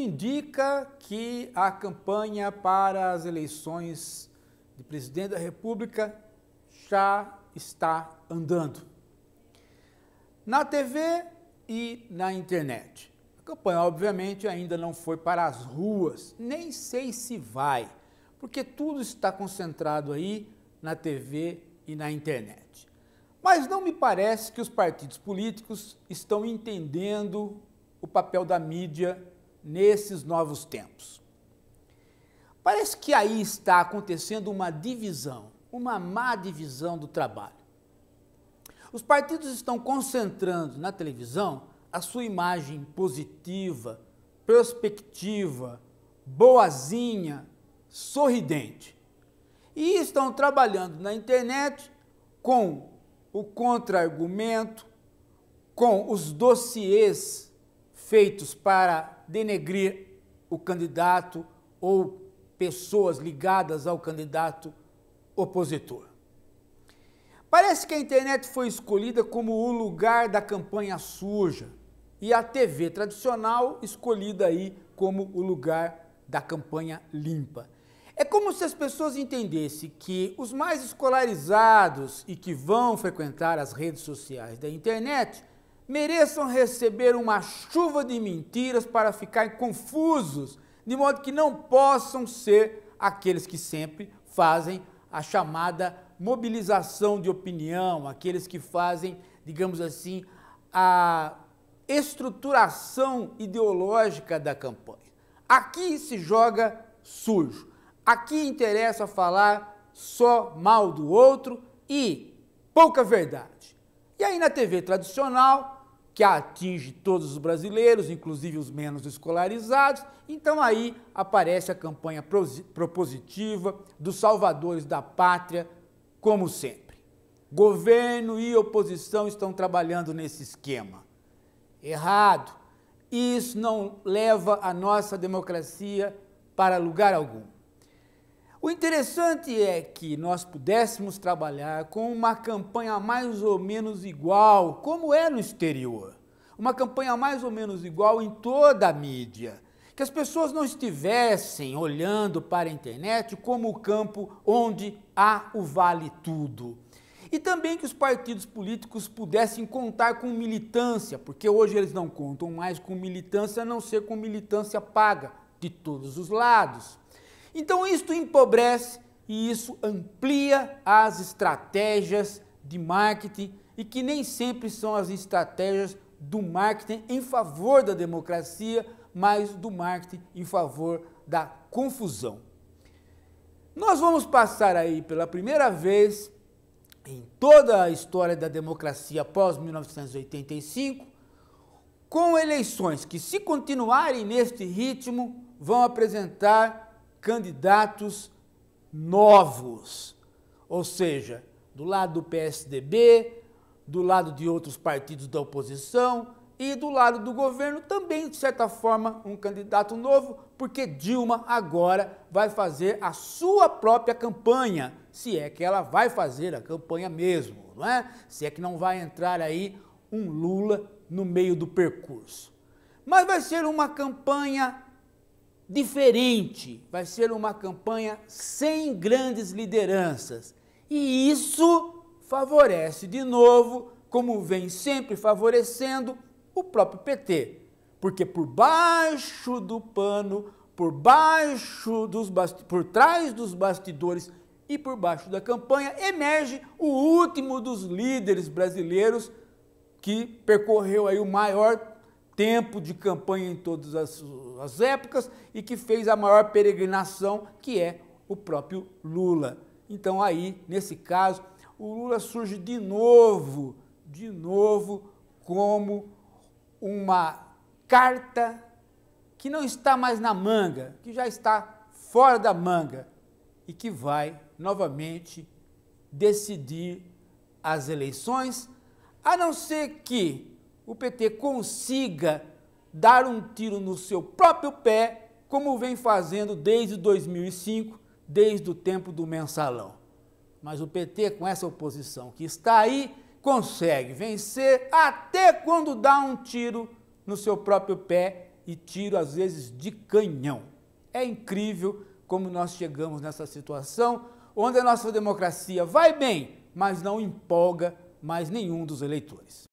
indica que a campanha para as eleições de presidente da República já está andando. Na TV e na internet. A campanha, obviamente, ainda não foi para as ruas, nem sei se vai, porque tudo está concentrado aí na TV e na internet. Mas não me parece que os partidos políticos estão entendendo o papel da mídia nesses novos tempos. Parece que aí está acontecendo uma divisão, uma má divisão do trabalho. Os partidos estão concentrando na televisão a sua imagem positiva, prospectiva, boazinha, sorridente. E estão trabalhando na internet com o contra-argumento, com os dossiês feitos para denegrir o candidato ou pessoas ligadas ao candidato opositor. Parece que a internet foi escolhida como o lugar da campanha suja e a TV tradicional escolhida aí como o lugar da campanha limpa. É como se as pessoas entendessem que os mais escolarizados e que vão frequentar as redes sociais da internet mereçam receber uma chuva de mentiras para ficarem confusos, de modo que não possam ser aqueles que sempre fazem a chamada mobilização de opinião, aqueles que fazem, digamos assim, a estruturação ideológica da campanha. Aqui se joga sujo. Aqui interessa falar só mal do outro e pouca verdade. E aí na TV tradicional, que atinge todos os brasileiros, inclusive os menos escolarizados. Então aí aparece a campanha propositiva dos salvadores da pátria, como sempre. Governo e oposição estão trabalhando nesse esquema. Errado. Isso não leva a nossa democracia para lugar algum. O interessante é que nós pudéssemos trabalhar com uma campanha mais ou menos igual, como é no exterior. Uma campanha mais ou menos igual em toda a mídia. Que as pessoas não estivessem olhando para a internet como o campo onde há o vale tudo. E também que os partidos políticos pudessem contar com militância, porque hoje eles não contam mais com militância, a não ser com militância paga de todos os lados. Então isto empobrece e isso amplia as estratégias de marketing e que nem sempre são as estratégias do marketing em favor da democracia, mas do marketing em favor da confusão. Nós vamos passar aí pela primeira vez em toda a história da democracia após 1985, com eleições que, se continuarem neste ritmo, vão apresentar candidatos novos, ou seja, do lado do PSDB, do lado de outros partidos da oposição e do lado do governo também, de certa forma, um candidato novo, porque Dilma agora vai fazer a sua própria campanha, se é que ela vai fazer a campanha mesmo, não é? Se é que não vai entrar aí um Lula no meio do percurso. Mas vai ser uma campanha diferente, vai ser uma campanha sem grandes lideranças. E isso favorece de novo, como vem sempre favorecendo, o próprio PT. Porque por baixo do pano, por baixo dos por trás dos bastidores e por baixo da campanha emerge o último dos líderes brasileiros que percorreu aí o maior tempo de campanha em todas as, as épocas e que fez a maior peregrinação, que é o próprio Lula. Então, aí, nesse caso, o Lula surge de novo, de novo, como uma carta que não está mais na manga, que já está fora da manga e que vai novamente decidir as eleições, a não ser que o PT consiga dar um tiro no seu próprio pé, como vem fazendo desde 2005, desde o tempo do mensalão. Mas o PT, com essa oposição que está aí, consegue vencer até quando dá um tiro no seu próprio pé e tiro, às vezes, de canhão. É incrível como nós chegamos nessa situação, onde a nossa democracia vai bem, mas não empolga mais nenhum dos eleitores.